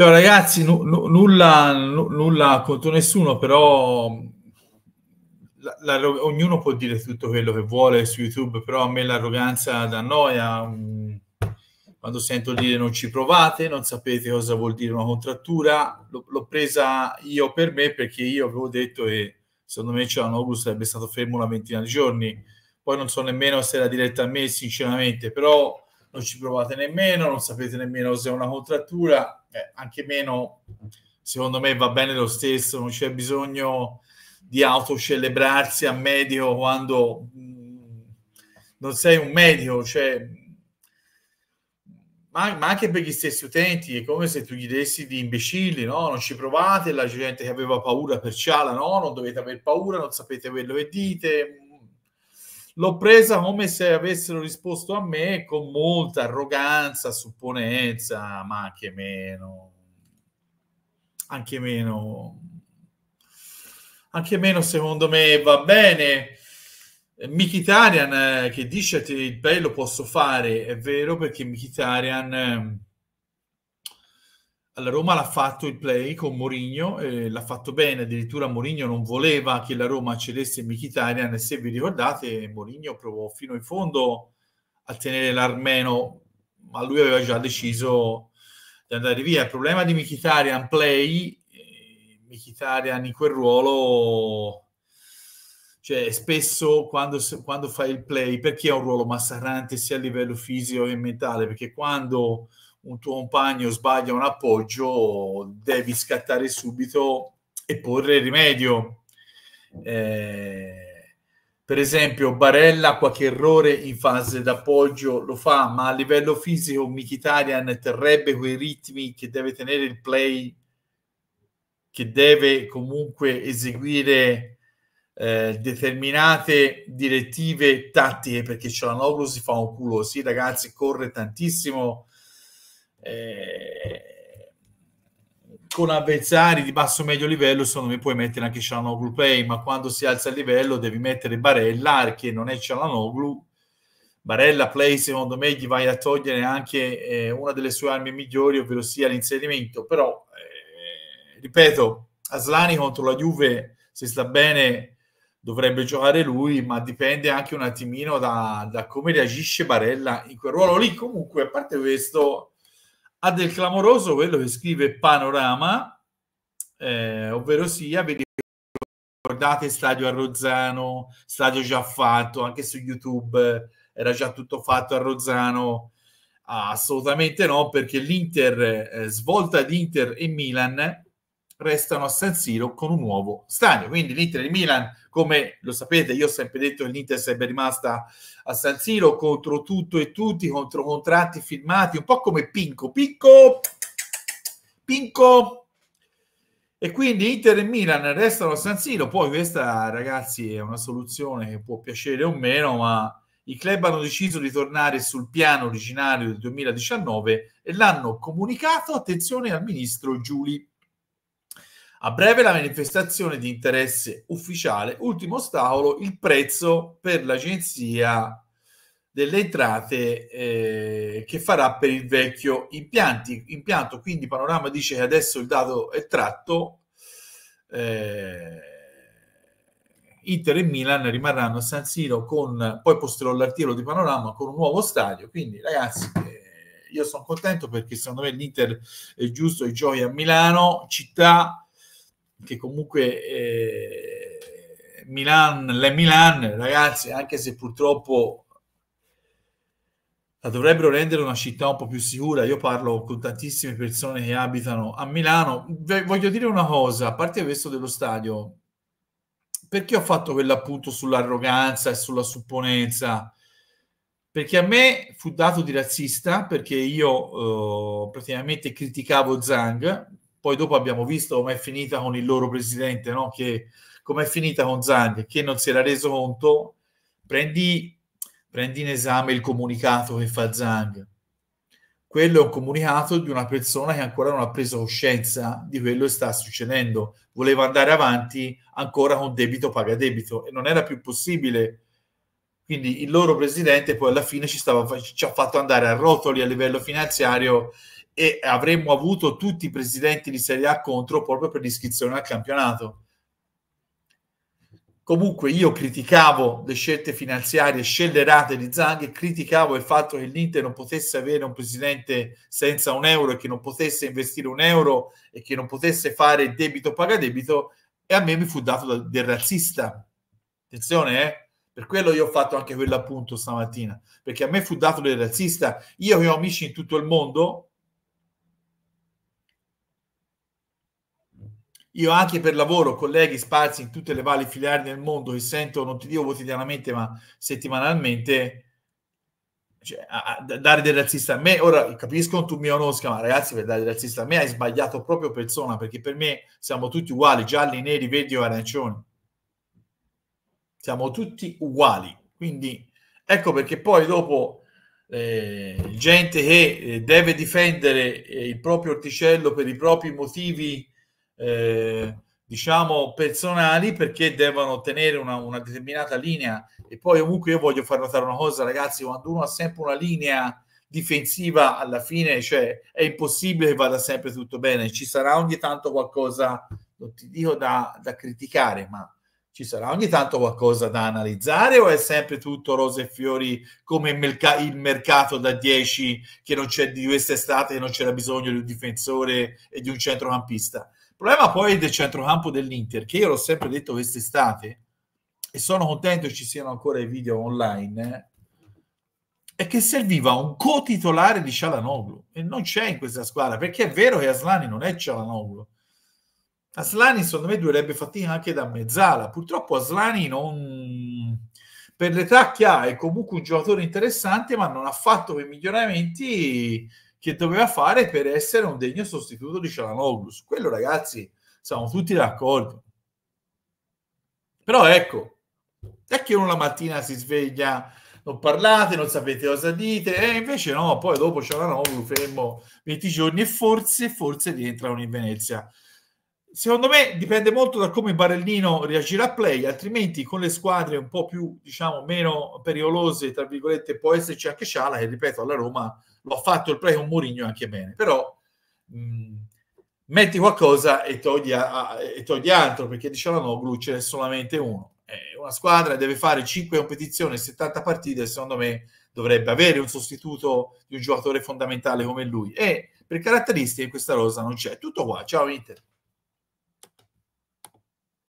Ciao ragazzi, n- n- nulla, n- nulla, contro nessuno, però la, la, ognuno può dire tutto quello che vuole su YouTube, però a me l'arroganza dà noia. Mm, quando sento dire non ci provate, non sapete cosa vuol dire una contrattura, l- l'ho presa io per me perché io avevo detto che secondo me Cialanoglu sarebbe stato fermo una ventina di giorni. Poi non so nemmeno se era diretta a me, sinceramente, però non ci provate nemmeno, non sapete nemmeno se è una contrattura, eh, anche meno, secondo me va bene lo stesso, non c'è bisogno di autocelebrarsi a medio quando mh, mm, non sei un medio, cioè, ma, ma, anche per gli stessi utenti è come se tu gli dessi di imbecilli, no? non ci provate, la gente che aveva paura per Ciala, no? non dovete aver paura, non sapete quello che dite l'ho presa come se avessero risposto a me con molta arroganza, supponenza, ma anche meno, anche meno, anche meno secondo me va bene. Mikitarian eh, che dice il pelo posso fare, è vero perché Mikitarian eh, la Roma l'ha fatto il play con Mourinho, eh, l'ha fatto bene, addirittura Mourinho non voleva che la Roma cedesse Mkhitaryan e se vi ricordate Mourinho provò fino in fondo a tenere l'armeno, ma lui aveva già deciso di andare via. Il problema di Mkhitaryan play, eh, Mkhitaryan in quel ruolo cioè spesso quando, quando fai il play, perché è un ruolo massacrante sia a livello fisico che mentale, perché quando un tuo compagno sbaglia un appoggio, devi scattare subito e porre rimedio. Eh, per esempio, Barella qualche errore in fase d'appoggio lo fa, ma a livello fisico Mkhitaryan terrebbe quei ritmi che deve tenere il play, che deve comunque eseguire eh, determinate direttive tattiche, perché Cialanoglu si fa un culo, sì ragazzi, corre tantissimo, eh, con avversari di basso medio livello secondo me puoi mettere anche Cialanoglu Play ma quando si alza il livello devi mettere Barella che non è Cialanoglu Barella Play secondo me gli vai a togliere anche eh, una delle sue armi migliori ovvero sia l'inserimento però eh, ripeto Aslani contro la Juve se sta bene dovrebbe giocare lui, ma dipende anche un attimino da, da, come reagisce Barella in quel ruolo lì. Comunque, a parte questo, ha del clamoroso quello che scrive Panorama, eh, ovvero sia, vedi, ricordate Stadio a Rozzano, Stadio già fatto, anche su YouTube eh, era già tutto fatto a Rozzano, ah, assolutamente no, perché l'Inter, eh, svolta d'Inter e Milan, restano a San Siro con un nuovo stadio. Quindi l'Inter e il Milan, come lo sapete, io ho sempre detto che l'Inter sarebbe rimasta a San Siro contro tutto e tutti, contro contratti firmati, un po' come Pinco, Pinco, Pinco. E quindi Inter e Milan restano a San Siro, poi questa ragazzi è una soluzione che può piacere o meno, ma i club hanno deciso di tornare sul piano originario del 2019 e l'hanno comunicato, attenzione, al ministro Giuli a breve la manifestazione di interesse ufficiale, ultimo ostacolo, il prezzo per l'agenzia delle entrate eh, che farà per il vecchio impianti, impianto. Quindi Panorama dice che adesso il dato è tratto, eh, Inter e Milan rimarranno a San Siro con, poi posterò l'articolo di Panorama con un nuovo stadio. Quindi ragazzi... Eh, io sono contento perché secondo me l'Inter è giusto e gioia a Milano, città che comunque eh, Milan, le Milan, ragazzi, anche se purtroppo la dovrebbero rendere una città un po' più sicura. Io parlo con tantissime persone che abitano a Milano. Voglio dire una cosa, a parte questo dello stadio, perché ho fatto quell'appunto sull'arroganza e sulla supponenza? Perché a me fu dato di razzista perché io eh, praticamente criticavo Zang, poi dopo abbiamo visto com'è finita con il loro presidente, no? che, com'è finita con Zaghi, che non si era reso conto. Prendi, prendi in esame il comunicato che fa Zang. Quello è un comunicato di una persona che ancora non ha preso coscienza di quello che sta succedendo. Voleva andare avanti ancora con debito paga debito e non era più possibile quindi il loro presidente poi alla fine ci, stava, ci ha fatto andare a rotoli a livello finanziario e avremmo avuto tutti i presidenti di Serie A contro proprio per l'iscrizione al campionato. Comunque io criticavo le scelte finanziarie scellerate di Zanghi, criticavo il fatto che l'Inter non potesse avere un presidente senza un euro e che non potesse investire un euro e che non potesse fare debito paga debito e a me mi fu dato del razzista. Attenzione, eh? Per quello io ho fatto anche quell'appunto stamattina, perché a me fu dato del razzista. Io che ho amici in tutto il mondo, io anche per lavoro, colleghi sparsi in tutte le valli filiali del mondo che sento, non ti dico quotidianamente, ma settimanalmente, cioè, a, a dare del razzista a me, ora capisco tu mi conosca, ma ragazzi, per dare del razzista a me hai sbagliato proprio persona, perché per me siamo tutti uguali, gialli, neri, verdi o arancioni siamo tutti uguali. Quindi ecco perché poi dopo eh, gente che eh, deve difendere eh, il proprio orticello per i propri motivi, eh, diciamo, personali, perché devono tenere una, una, determinata linea. E poi comunque io voglio far notare una cosa, ragazzi, quando uno ha sempre una linea difensiva alla fine, cioè è impossibile che vada sempre tutto bene, ci sarà ogni tanto qualcosa, non ti dico da, da criticare, ma ci sarà ogni tanto qualcosa da analizzare o è sempre tutto rose e fiori come il, merc il mercato da 10 che non c'è di quest'estate che non c'era bisogno di un difensore e di un centrocampista? Il problema poi è del centrocampo dell'Inter, che io l'ho sempre detto quest'estate e sono contento che ci siano ancora i video online, eh, è che serviva un co-titolare di Cialanoglu e non c'è in questa squadra, perché è vero che Aslani non è Cialanoglu, Aslani secondo me dovrebbe fatica anche da mezzala. Purtroppo Aslani non... per l'età che ha è comunque un giocatore interessante, ma non ha fatto quei miglioramenti che doveva fare per essere un degno sostituto di Cialanoglu. Su quello ragazzi siamo tutti d'accordo. Però ecco, è che uno la mattina si sveglia, non parlate, non sapete cosa dite, e invece no, poi dopo Cialanoglu fermo 20 giorni e forse, forse rientrano in Venezia secondo me dipende molto da come Barellino reagirà a play, altrimenti con le squadre un po' più, diciamo, meno pericolose, tra virgolette, può esserci anche Sciala, che ripeto, alla Roma lo ha fatto il play con Mourinho anche bene, però mh, mm, metti qualcosa e togli, a, e togli altro, perché diciamo no, Glu ce n'è solamente uno. una squadra deve fare 5 competizioni e 70 partite, secondo me dovrebbe avere un sostituto di un giocatore fondamentale come lui. E per caratteristiche questa rosa non c'è. Tutto qua, ciao Inter.